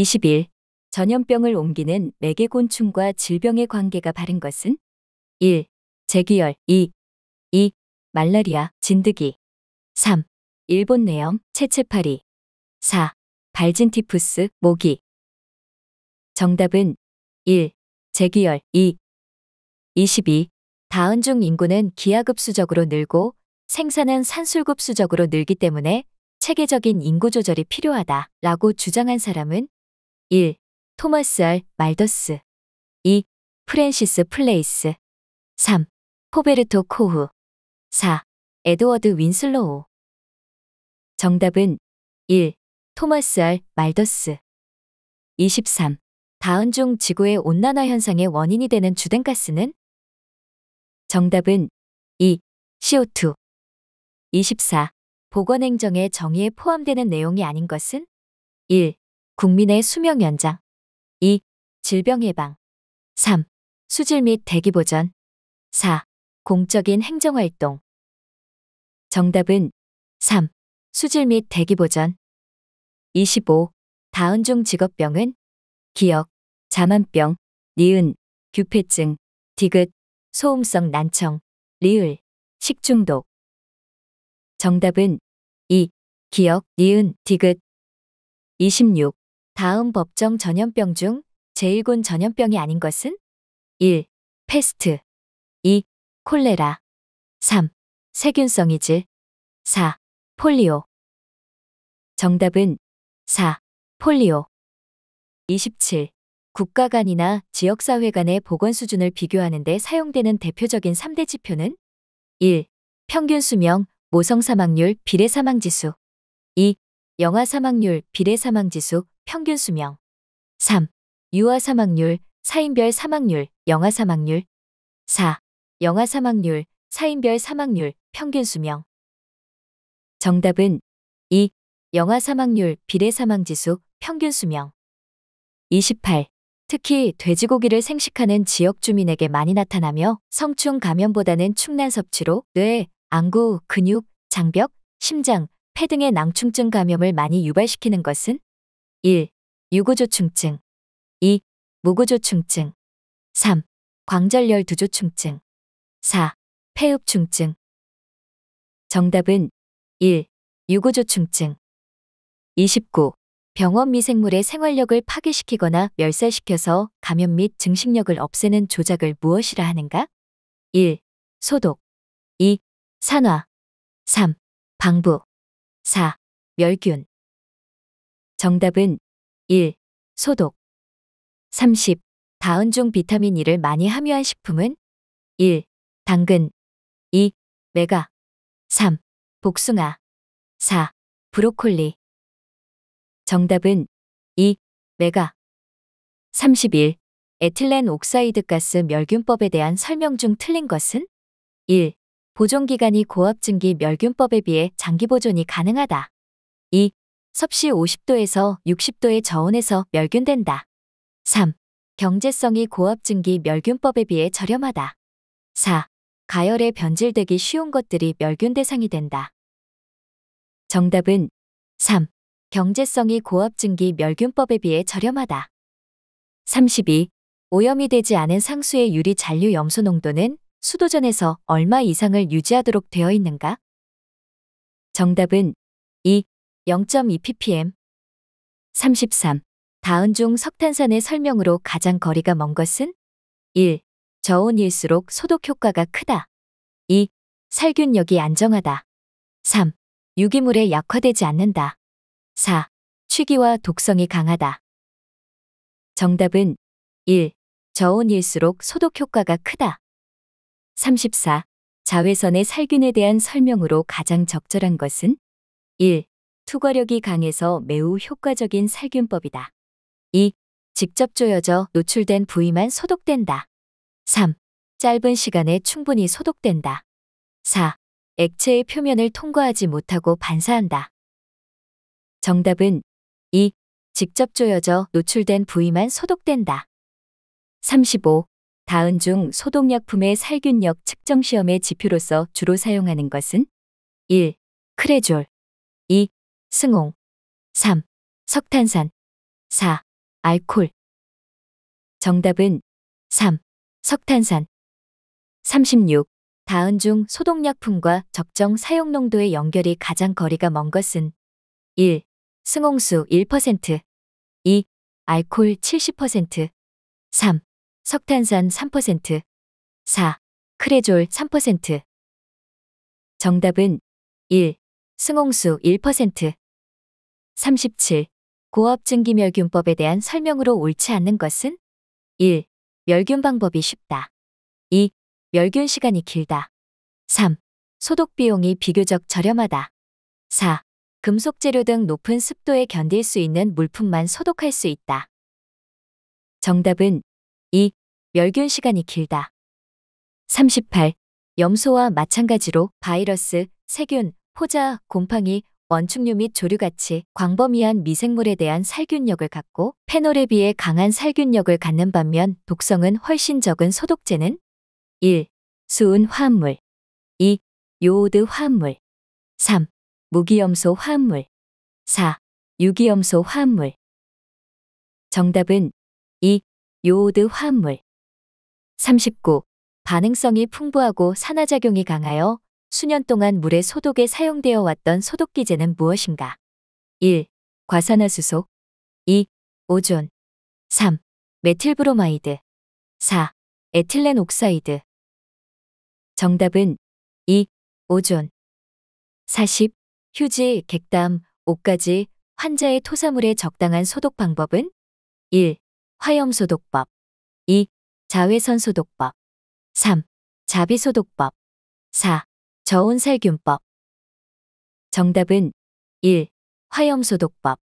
21. 전염병을 옮기는 매개곤충과 질병의 관계가 바른 것은? 1. 제기열 2. 2. 말라리아, 진드기 3. 일본 내염 채채파리 4. 발진 티푸스, 모기 정답은 1. 제기열 2. 22. 다은 중 인구는 기하급수적으로 늘고 생산은 산술급수적으로 늘기 때문에 체계적인 인구 조절이 필요하다 라고 주장한 사람은 1. 토마스 R. 말더스 2. 프랜시스 플레이스 3. 포베르토 코후 4. 에드워드 윈슬로우 정답은 1. 토마스 R. 말더스 23. 다은중 지구의 온난화 현상의 원인이 되는 주된가스는 정답은 2. CO2 24. 보건행정의 정의에 포함되는 내용이 아닌 것은? 1. 국민의 수명 연장. 2. 질병 예방. 3. 수질 및 대기 보전. 4. 공적인 행정 활동. 정답은 3. 수질 및 대기 보전. 25. 다운종 직업병은 기억, 자만병, 니은, 규폐증, 디귿, 소음성 난청, 리을, 식중독. 정답은 2. 기억, 니은, 디귿. 26. 다음 법정 전염병 중 제1군 전염병이 아닌 것은? 1. 패스트 2. 콜레라 3. 세균성 이질 4. 폴리오 정답은 4. 폴리오 27. 국가 간이나 지역사회 간의 보건 수준을 비교하는 데 사용되는 대표적인 3대 지표는 1. 평균 수명, 모성 사망률, 비례 사망 지수 2. 영아 사망률, 비례 사망지수, 평균 수명. 3. 유아 사망률, 사인별 사망률, 영아 사망률. 4. 영아 사망률, 사인별 사망률, 평균 수명. 정답은 2. 영아 사망률, 비례 사망지수, 평균 수명. 28. 특히 돼지고기를 생식하는 지역 주민에게 많이 나타나며 성충 감염보다는 충난 섭취로 뇌, 안구, 근육, 장벽, 심장, 폐 등의 낭충증 감염을 많이 유발시키는 것은 1. 유구조충증 2. 무구조충증 3. 광절열 두조충증 4. 폐흡충증 정답은 1. 유구조충증 29. 병원 미생물의 생활력을 파괴시키거나 멸살시켜서 감염 및 증식력을 없애는 조작을 무엇이라 하는가? 1. 소독 2. 산화 3. 방부 4. 멸균. 정답은 1. 소독. 30. 다은 중 비타민 E를 많이 함유한 식품은 1. 당근 2. 메가 3. 복숭아 4. 브로콜리 정답은 2. 메가 31. 에틸렌 옥사이드 가스 멸균법에 대한 설명 중 틀린 것은 1. 보존기간이 고압증기 멸균법에 비해 장기 보존이 가능하다. 2. 섭씨 50도에서 60도의 저온에서 멸균된다. 3. 경제성이 고압증기 멸균법에 비해 저렴하다. 4. 가열에 변질되기 쉬운 것들이 멸균 대상이 된다. 정답은 3. 경제성이 고압증기 멸균법에 비해 저렴하다. 32. 오염이 되지 않은 상수의 유리 잔류 염소 농도는 수도전에서 얼마 이상을 유지하도록 되어 있는가? 정답은 2. 0.2ppm 33. 다음 중 석탄산의 설명으로 가장 거리가 먼 것은 1. 저온일수록 소독 효과가 크다. 2. 살균력이 안정하다. 3. 유기물에 약화되지 않는다. 4. 취기와 독성이 강하다. 정답은 1. 저온일수록 소독 효과가 크다. 34. 자외선의 살균에 대한 설명으로 가장 적절한 것은 1. 투과력이 강해서 매우 효과적인 살균법이다. 2. 직접 조여져 노출된 부위만 소독된다. 3. 짧은 시간에 충분히 소독된다. 4. 액체의 표면을 통과하지 못하고 반사한다. 정답은 2. 직접 조여져 노출된 부위만 소독된다. 35. 다은 중 소독약품의 살균력 측정 시험의 지표로서 주로 사용하는 것은 1. 크레졸 2. 승홍 3. 석탄산 4. 알콜 정답은 3. 석탄산 36. 다은 중 소독약품과 적정 사용 농도의 연결이 가장 거리가 먼 것은 1. 승홍수 1% 2. 알콜 70% 3. 석탄산 3%, 4. 크레졸 3%. 정답은 1. 승홍수 1%. 37. 고압증기멸균법에 대한 설명으로 옳지 않는 것은 1. 멸균 방법이 쉽다. 2. 멸균 시간이 길다. 3. 소독 비용이 비교적 저렴하다. 4. 금속 재료 등 높은 습도에 견딜 수 있는 물품만 소독할 수 있다. 정답은 2. 열균 시간이 길다. 38. 염소와 마찬가지로 바이러스, 세균, 포자, 곰팡이, 원충류 및 조류같이 광범위한 미생물에 대한 살균력을 갖고 페놀에 비해 강한 살균력을 갖는 반면 독성은 훨씬 적은 소독제는 1. 수은 화합물 2. 요오드 화합물 3. 무기염소 화합물 4. 유기염소 화합물 정답은 2. 요오드 화합물 39. 반응성이 풍부하고 산화작용이 강하여 수년 동안 물의 소독에 사용되어 왔던 소독기제는 무엇인가? 1. 과산화수소 2. 오존 3. 메틸브로마이드 4. 에틸렌 옥사이드 정답은 2. 오존 40. 휴지, 객담, 옷까지 환자의 토사물에 적당한 소독 방법은? 1. 화염소독법 2. 자외선 소독법 3. 자비 소독법 4. 저온 살균법 정답은 1. 화염 소독법